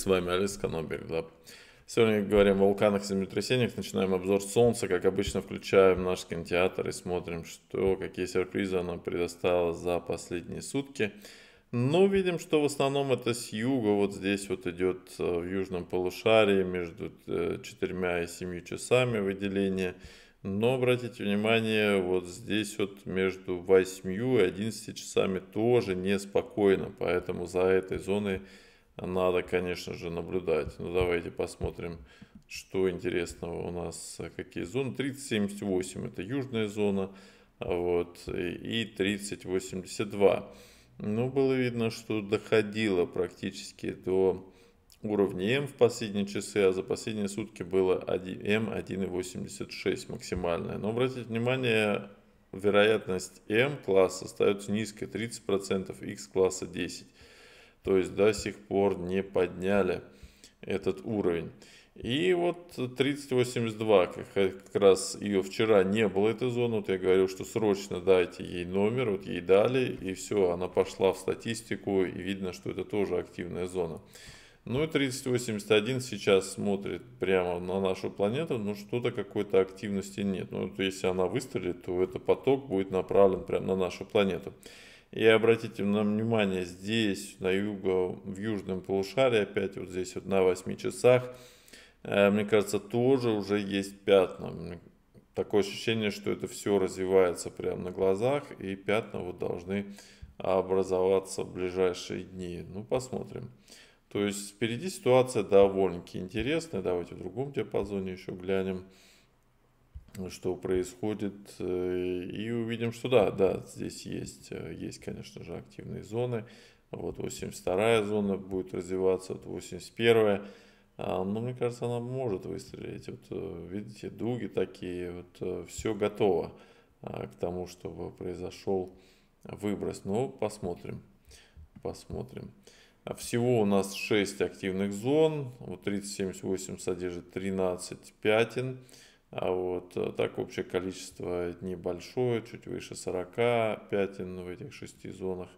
С вами Алиска Канобель Глаб. Сегодня говорим о вулканах и землетрясениях. Начинаем обзор Солнца. Как обычно, включаем наш кинотеатр и смотрим, что, какие сюрпризы оно предоставила за последние сутки. Но ну, видим, что в основном это с юга, вот здесь вот идет э, в южном полушарии между 4 э, и 7 часами выделение. Но обратите внимание, вот здесь вот между 8 и 11 часами тоже неспокойно, поэтому за этой зоной надо, конечно же, наблюдать. Но ну, давайте посмотрим, что интересного у нас, э, какие зоны. 3078 это южная зона, вот, и 3082. Ну, было видно, что доходило практически до уровня М в последние часы, а за последние сутки было М 1,86 максимальное. Но обратите внимание, вероятность М класса остается низкой, 30%, X класса 10% то есть до сих пор не подняли этот уровень. И вот 3082, как раз ее вчера не было этой зоны, вот я говорил, что срочно дайте ей номер, вот ей дали, и все, она пошла в статистику, и видно, что это тоже активная зона. Ну и 3081 сейчас смотрит прямо на нашу планету, но что-то какой-то активности нет. Ну, вот если она выстрелит, то этот поток будет направлен прямо на нашу планету. И обратите на внимание, здесь, на юго, в южном полушарии, опять вот здесь вот на 8 часах, э, мне кажется, тоже уже есть пятна. Такое ощущение, что это все развивается прямо на глазах, и пятна вот должны образоваться в ближайшие дни. Ну, посмотрим. То есть впереди ситуация довольно-таки интересная. Давайте в другом диапазоне еще глянем что происходит, э, и увидим, что да, да, здесь есть, э, есть, конечно же, активные зоны. Вот 82-я зона будет развиваться, вот 81-я. А, но мне кажется, она может выстрелить. Вот э, видите, дуги такие, вот все готово а, к тому, чтобы произошел выброс. Но ну, посмотрим, посмотрим. А всего у нас 6 активных зон. Вот 3078 содержит 13 пятен. А вот э, так общее количество небольшое, чуть выше 40 пятен в этих шести зонах.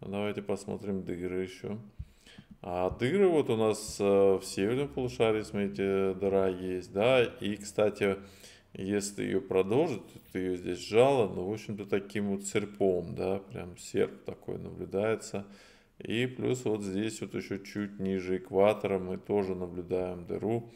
Ну, давайте посмотрим дыры еще. А дыры вот у нас э, в северном полушарии, смотрите, дыра есть, да. И, кстати, если ее продолжить, ты ее здесь сжала ну, в общем-то, таким вот серпом, да, прям серп такой наблюдается. И плюс вот здесь вот еще чуть ниже экватора мы тоже наблюдаем дыру.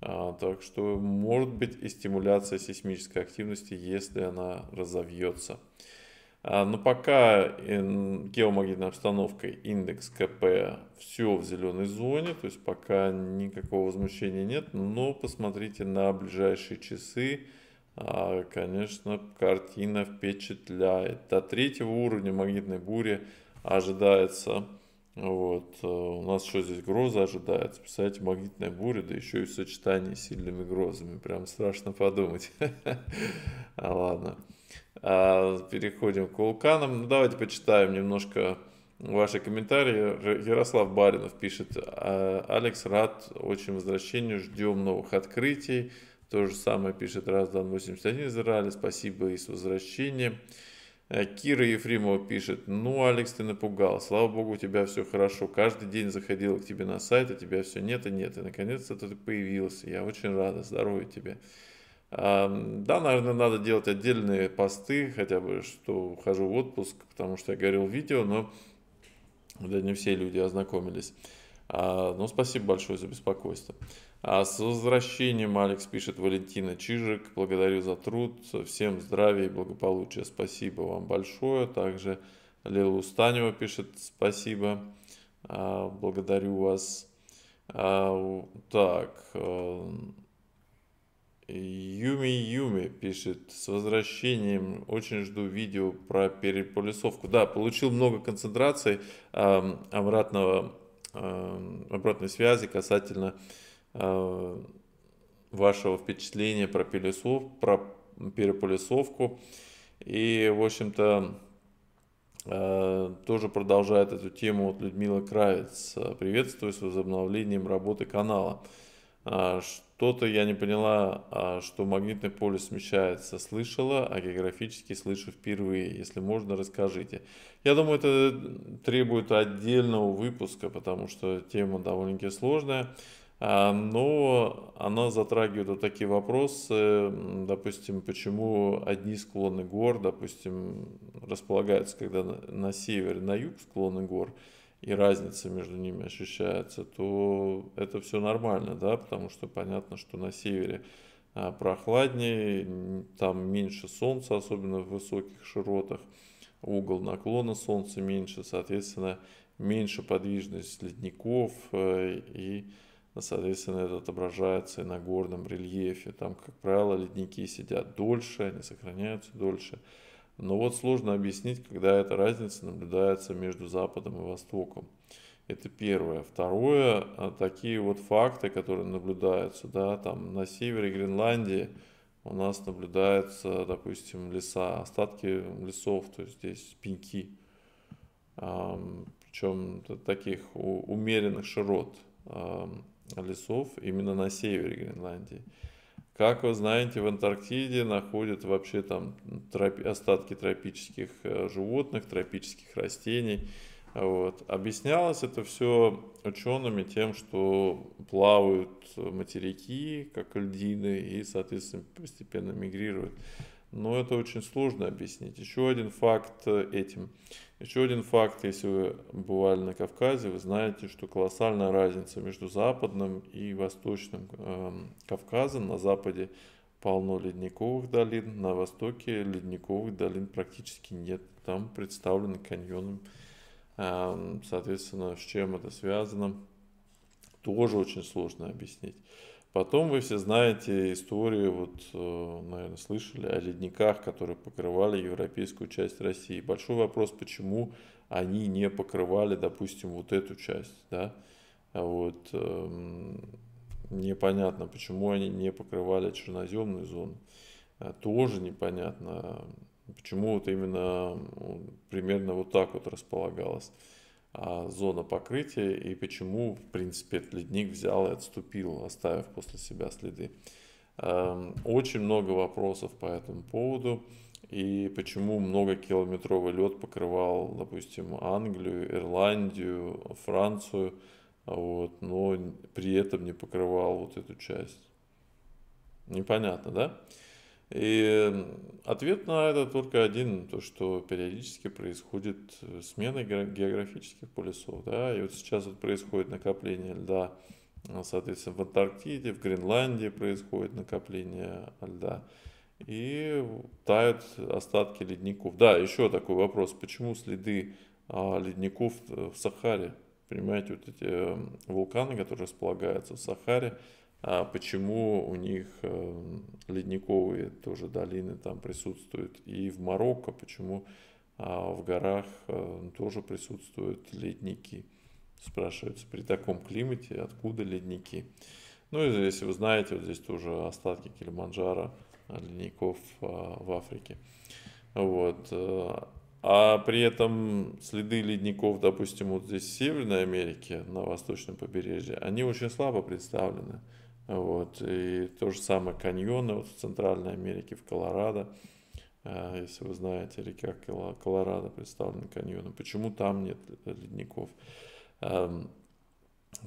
А, так что может быть и стимуляция сейсмической активности, если она разовьется. А, но ну, пока геомагнитной обстановкой индекс КП все в зеленой зоне, то есть пока никакого возмущения нет, но посмотрите на ближайшие часы, а, конечно, картина впечатляет. До третьего уровня магнитной бури ожидается вот. Э, у нас что здесь гроза ожидается. Представляете, магнитная буря, да еще и в сочетании с сильными грозами. Прям страшно подумать. А ладно. А, переходим к вулканам. Ну, давайте почитаем немножко ваши комментарии. Ярослав Баринов пишет. «А, Алекс, рад очень возвращению. Ждем новых открытий. То же самое пишет Раздан 81 из Израиля. Спасибо и с возвращением. Э, Кира Ефремова пишет, ну, Алекс, ты напугал, слава богу, у тебя все хорошо, каждый день заходила к тебе на сайт, а тебя все нет и нет, и наконец-то ты появился, я очень рада, здоровья тебе. Да, наверное, надо делать отдельные посты, хотя бы, что ухожу в отпуск, потому что я говорил видео, но да не все люди ознакомились. А, ну, спасибо большое за беспокойство. А с возвращением, Алекс пишет Валентина Чижик. Благодарю за труд. Всем здравия и благополучия. Спасибо вам большое. Также Лила Устанева пишет спасибо. А, благодарю вас. так. Юми Юми пишет, с возвращением, очень жду видео про переполисовку. Да, получил много концентраций обратного Э, обратной связи касательно э, вашего впечатления про, пилесов, про перепылесовку. И, в общем-то, э, тоже продолжает эту тему вот Людмила Кравец. Приветствую с возобновлением работы канала. Что-то я не поняла, а, что магнитное поле смещается, слышала, а географически слышу впервые. Если можно, расскажите. Я думаю, это требует отдельного выпуска, потому что тема довольно-таки сложная. А, но она затрагивает вот такие вопросы, допустим, почему одни склоны гор, допустим, располагаются, когда на север, на юг склоны гор – и разница между ними ощущается, то это все нормально, да, потому что понятно, что на севере а, прохладнее, там меньше солнца, особенно в высоких широтах, угол наклона солнца меньше, соответственно, меньше подвижность ледников, э, и, соответственно, это отображается и на горном рельефе. Там, как правило, ледники сидят дольше, они сохраняются дольше. Но вот сложно объяснить, когда эта разница наблюдается между Западом и Востоком. Это первое. Второе, а, такие вот факты, которые наблюдаются, да, там на севере Гренландии у нас наблюдаются, допустим, леса, остатки лесов, то есть здесь пеньки, причем таких умеренных широт лесов именно на севере Гренландии. Как вы знаете, в Антарктиде находят вообще там тропи, остатки тропических э, животных, тропических растений. Вот. Объяснялось это все учеными тем, что плавают материки, как льдины, и, соответственно, постепенно мигрируют но это очень сложно объяснить. Еще один факт э, этим. Еще один факт, если вы бывали на Кавказе, вы знаете, что колоссальная разница между западным и восточным эм, Кавказом. На западе полно ледниковых долин, на востоке ледниковых долин практически нет. Там представлены каньоны. Эм, соответственно, с чем это связано, тоже очень сложно объяснить. Потом вы все знаете историю, вот, э, наверное, слышали о ледниках, которые покрывали европейскую часть России. Большой вопрос, почему они не покрывали, допустим, вот эту часть, да? А вот, эм, непонятно, почему они не покрывали черноземную зону. А, тоже непонятно, почему вот именно примерно вот так вот располагалось. А, зона покрытия и почему, в принципе, этот ледник взял и отступил, оставив после себя следы. Эм, очень много вопросов по этому поводу и почему многокилометровый лед покрывал, допустим, Англию, Ирландию, Францию, вот, но при этом не покрывал вот эту часть. Непонятно, да? И ответ на это только один, то, что периодически происходит э, смена географических полюсов. Да? И вот сейчас вот происходит накопление льда, э, соответственно, в Антарктиде, в Гренландии происходит накопление льда. И тают остатки ледников. Да, еще такой вопрос, почему следы а, ледников э, в Сахаре? Понимаете, вот эти вулканы, которые располагаются в Сахаре, а почему у них эм, ледниковые тоже долины там присутствуют, и в Марокко, почему а в горах э, тоже присутствуют ледники. спрашиваются при таком климате откуда ледники? Ну если вы знаете, вот здесь тоже остатки Килиманджаро, э, ледников э, в Африке. Вот. А при этом следы ледников, допустим, вот здесь в Северной Америке, на восточном побережье, они очень слабо представлены. Вот. И то же самое каньоны вот в Центральной Америке, в Колорадо. А, если вы знаете, река Колорадо представлена каньоном. Почему там нет ледников? Эм,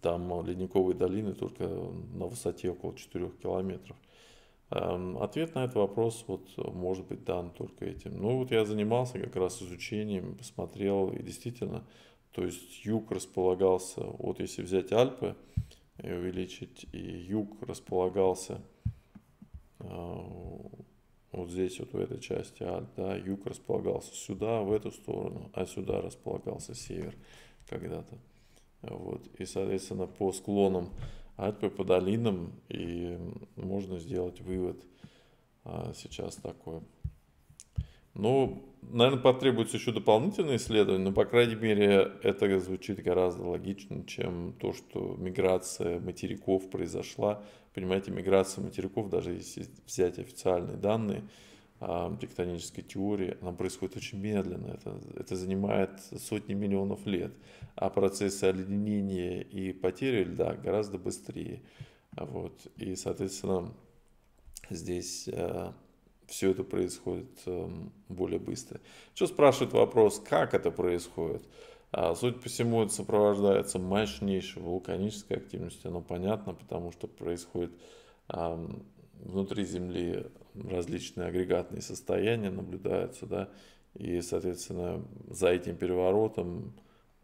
там ледниковые долины только на высоте около 4 километров. Эм, ответ на этот вопрос вот, может быть дан только этим. Ну вот я занимался как раз изучением, посмотрел, и действительно, то есть юг располагался, вот если взять Альпы, и увеличить. И юг располагался а, вот здесь, вот в этой части, а да, юг располагался сюда, в эту сторону, а сюда располагался север когда-то. Вот. И, соответственно, по склонам Альпы, по долинам, и можно сделать вывод а, сейчас такой. Но ну, наверное, потребуется еще дополнительное исследование, но, по крайней мере, это звучит гораздо логичнее, чем то, что миграция материков произошла. Понимаете, миграция материков, даже если взять официальные данные э, тектонической теории, она происходит очень медленно. Это, это занимает сотни миллионов лет. А процессы оледенения и потери льда гораздо быстрее. Вот. И, соответственно, здесь... Э, все это происходит эм, более быстро. Что спрашивает вопрос, как это происходит? А, судя по всему, это сопровождается мощнейшей вулканической активностью. Оно ну, понятно, потому что происходит внутри Земли различные агрегатные состояния наблюдаются, да, и, соответственно, за этим переворотом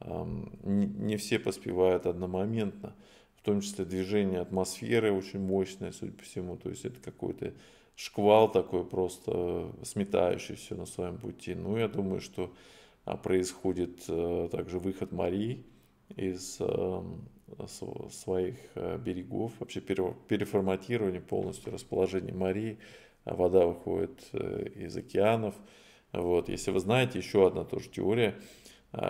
не все поспевают одномоментно, в том числе движение атмосферы очень мощное, судя по всему, то есть это какой-то шквал такой просто э, сметающий все на своем пути. Ну, я думаю, что а, происходит э, также выход Марии из эм, своих э, берегов, вообще переформатирование полностью расположения Марии, вода выходит из океанов. Вот. Если вы знаете, еще одна тоже теория,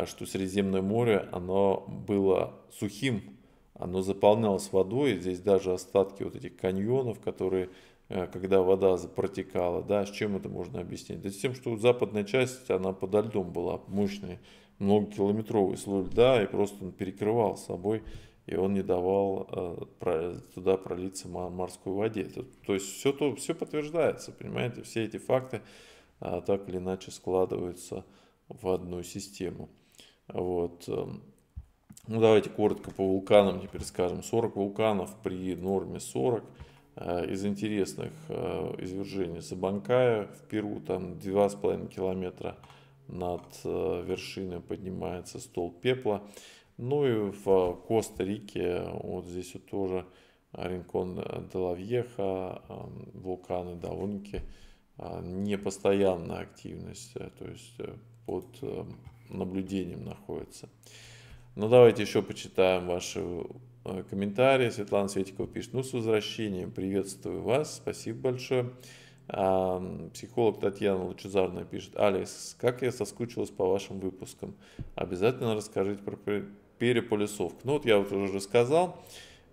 что Средиземное море, оно было сухим, оно заполнялось водой, здесь даже остатки вот этих каньонов, которые Э, когда вода протекала, да, с чем это можно объяснить? Да с тем, что западная часть, она подо льдом была, мощный, многокилометровый слой льда, и просто он перекрывал собой, и он не давал э, туда пролиться морской воде. То, то есть все, то, все подтверждается, понимаете, все эти факты э, так или иначе складываются в одну систему. Вот. Эм, ну, давайте коротко по вулканам теперь скажем. 40 вулканов при норме 40 – Э, из интересных э, извержений Сабанкая в Перу, там 2,5 километра над э, вершиной поднимается стол пепла. Ну и в Коста-Рике, вот здесь вот тоже Ринкон де эм, вулканы довольно-таки непостоянная активность, то есть под наблюдением находится. Но ну давайте еще почитаем ваши Э, Комментарии Светлана Светикова пишет, ну, с возвращением, приветствую вас, спасибо большое. А, психолог Татьяна Лучезарная пишет, "Алис, как я соскучилась по вашим выпускам. Обязательно расскажите про переполисовку. Ну, вот я вот уже рассказал.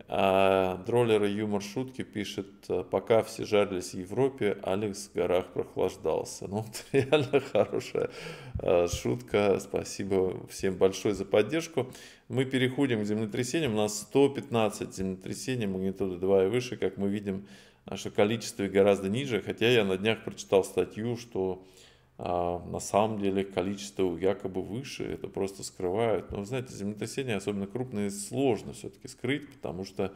А дроллер юмор, шутки пишет, «Э, пока все жарились в Европе, Алекс в горах прохлаждался. Ну, вот реально хорошая э, шутка. Спасибо всем большое за поддержку. Мы переходим к землетрясениям. У нас 115 землетрясений магнитуды 2 и выше. Как мы видим, наше количество гораздо ниже. Хотя я на днях прочитал статью, что а, на самом деле количество якобы выше, это просто скрывают. Но ну, знаете, землетрясения, особенно крупные, сложно все-таки скрыть, потому что,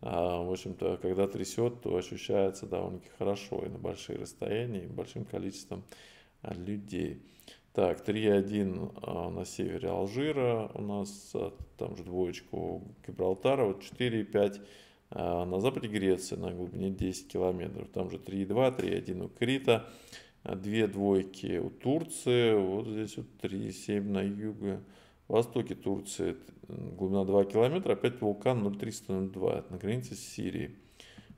а, в общем-то, когда трясет, то ощущается довольно-таки хорошо и на большие расстояния, и большим количеством а, людей. Так, 3,1 на севере Алжира у нас, там же двоечку Гибралтара, вот 4,5 на западе Греции на глубине 10 километров, там же 3,2, 3,1 у Крита, а две двойки у Турции, вот здесь вот 3,7 на юге, востоке Турции глубина 2 километра, опять вулкан 0,302, это на границе с Сирией.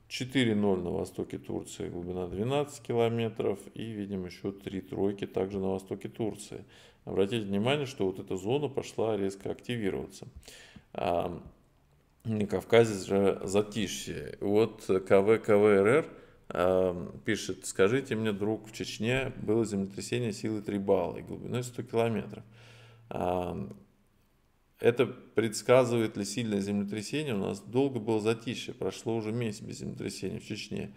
4,0 на востоке Турции, глубина 12 километров. И видим еще три тройки также на востоке Турции. Обратите внимание, что вот эта зона пошла резко активироваться. А на Кавказе же затишье. Вот КВ КВРР – Эм, пишет, скажите мне, друг, в Чечне было землетрясение силы 3 балла и глубиной 100 километров. Эм, это предсказывает ли сильное землетрясение? У нас долго было затишье, прошло уже месяц без землетрясения в Чечне.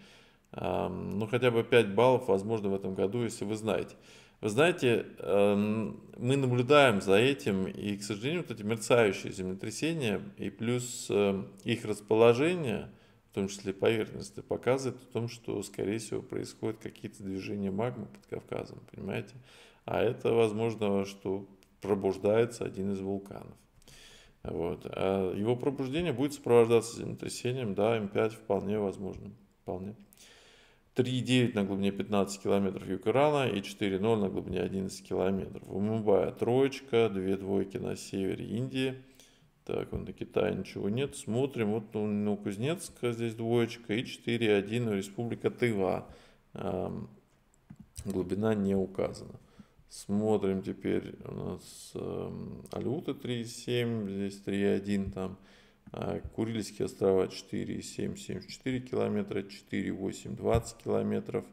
Эм, ну, хотя бы 5 баллов, возможно, в этом году, если вы знаете. Вы знаете, мы наблюдаем за этим, и, к сожалению, вот эти мерцающие землетрясения и плюс их расположение – том числе поверхностно, показывает о том, что, скорее всего, происходят какие-то движения магмы под Кавказом, понимаете? А это, возможно, что пробуждается один из вулканов. Вот. А его пробуждение будет сопровождаться землетрясением, да, М5 вполне возможно, вполне. 3,9 на глубине 15 километров Юкарана и 4,0 на глубине 11 километров. В Мумбаи троечка, две двойки на севере Индии – так, вот на Китае ничего нет. Смотрим. Вот у ну, Кузнецка здесь двоечка и 4,1 у Республика Тыва. Эм, глубина не указана. Смотрим теперь у нас эм, Алюта 3,7, здесь 3,1 там. Э, Курильские острова 4,7, 74 километра, 4,8, 20 километров.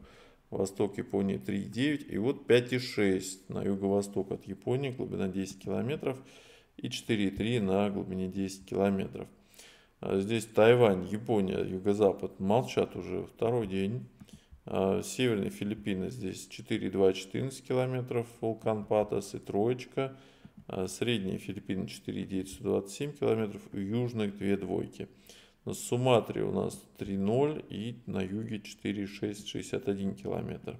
Восток Японии 3,9 и вот 5,6 на юго-восток от Японии, глубина 10 километров и 4,3 на глубине 10 километров. А здесь Тайвань, Япония, Юго-Запад молчат уже второй день. А Северные Филиппины здесь 4,2-14 километров, вулкан Патас и троечка. А Средние Филиппины 4,927 километров, южных две двойки. На Суматре у нас 3,0 и на юге 4,661 километра. километр.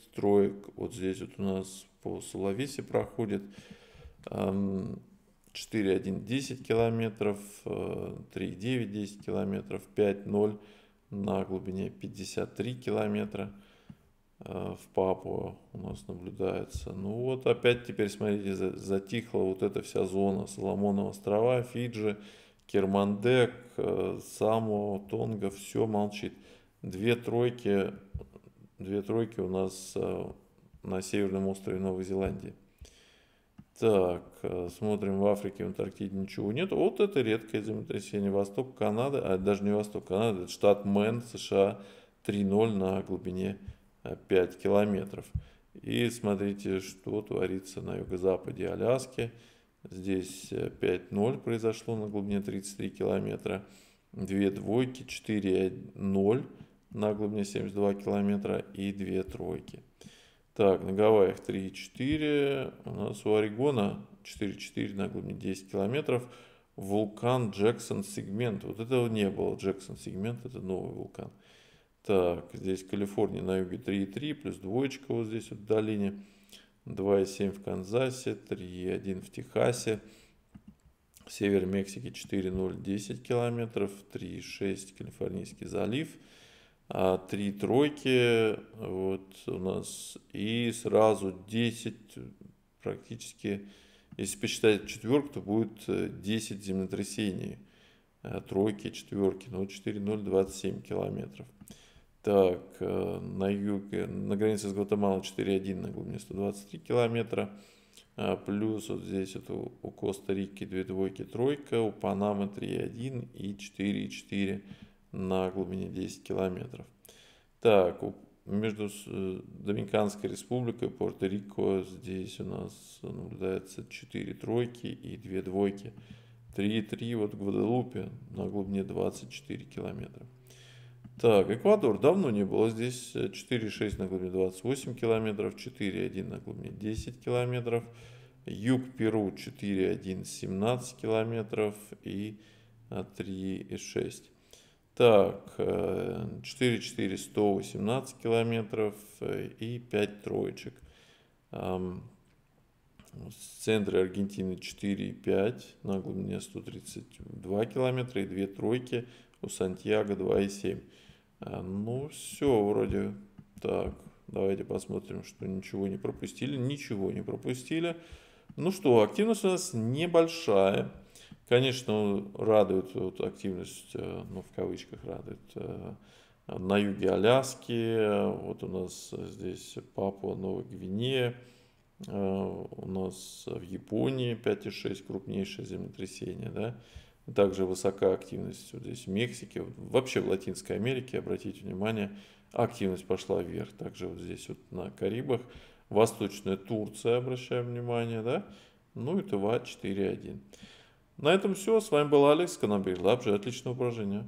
строек. Вот здесь вот у нас по Соловисе проходит 4,1 10 километров, 3,9 э, 10 километров, 5,0 на глубине 53 километра э, в Папуа у нас наблюдается. Ну вот опять теперь, смотрите, затихла вот эта вся зона. Соломонова острова, Фиджи, Кермандек, э, Самуа, Тонга, все молчит. Две тройки две тройки у нас э, на северном острове Новой Зеландии. Так, э, смотрим в Африке, в Антарктиде ничего нет. Вот это редкое землетрясение. Восток Канады, а даже не Восток Канады, это штат Мэн, США, 3.0 на глубине 5 э, километров. И смотрите, что творится на юго-западе Аляски. Здесь 5.0 произошло на глубине 33 километра. Две двойки, 4.0 на глубине 72 километра и две тройки. Так, на Гавайях 3,4, у нас у Орегона 4,4 на глубине 10 километров. Вулкан Джексон сегмент, вот этого не было, Джексон сегмент это новый вулкан. Так, здесь Калифорния на юге 3,3, плюс двоечка вот здесь вот в долине. 2,7 в Канзасе, 3,1 в Техасе. Север Мексики 4,0, 10 километров, 3,6 Калифорнийский залив – а, три тройки вот у нас и сразу 10 практически если посчитать четверку то будет 10 э, землетрясений э, тройки четверки ну, но 4027 километров так э, на юге на границе с Гватемалой 41 на глубине 123 километра а, плюс вот здесь вот у, у Коста-Рики две двойки тройка у Панамы 3,1 и 4,4 на глубине 10 километров. Так, между Доминиканской республикой и Пуэрто-Рико здесь у нас наблюдается 4 тройки и 2 двойки. 3,3 вот в Гваделупе на глубине 24 километра. Так, Эквадор давно не было здесь. 4,6 на глубине 28 километров, 4,1 на глубине 10 километров. Юг Перу 4,1, 17 километров и 3,6. А, так, 4, 4, 118 километров э, и 5 троечек. В центре Аргентины 4,5, на глубине 132 километра и 2 тройки, у Сантьяго 2,7. А, ну, все вроде так. Давайте посмотрим, что ничего не пропустили. Ничего не пропустили. Ну что, активность у нас небольшая. Конечно, радует вот, активность, э, ну, в кавычках радует, э, на юге Аляски, вот у нас здесь Папуа, Новая Гвинея, э, у нас в Японии 5,6 крупнейшее землетрясение, да, также высока активность вот здесь в Мексике, вообще в Латинской Америке, обратите внимание, активность пошла вверх, также вот здесь вот на Карибах, Восточная Турция, обращаем внимание, да, ну и ТВА 4.1. На этом все. С вами был Алекс Конобель. Лапжи. отличное упражнение.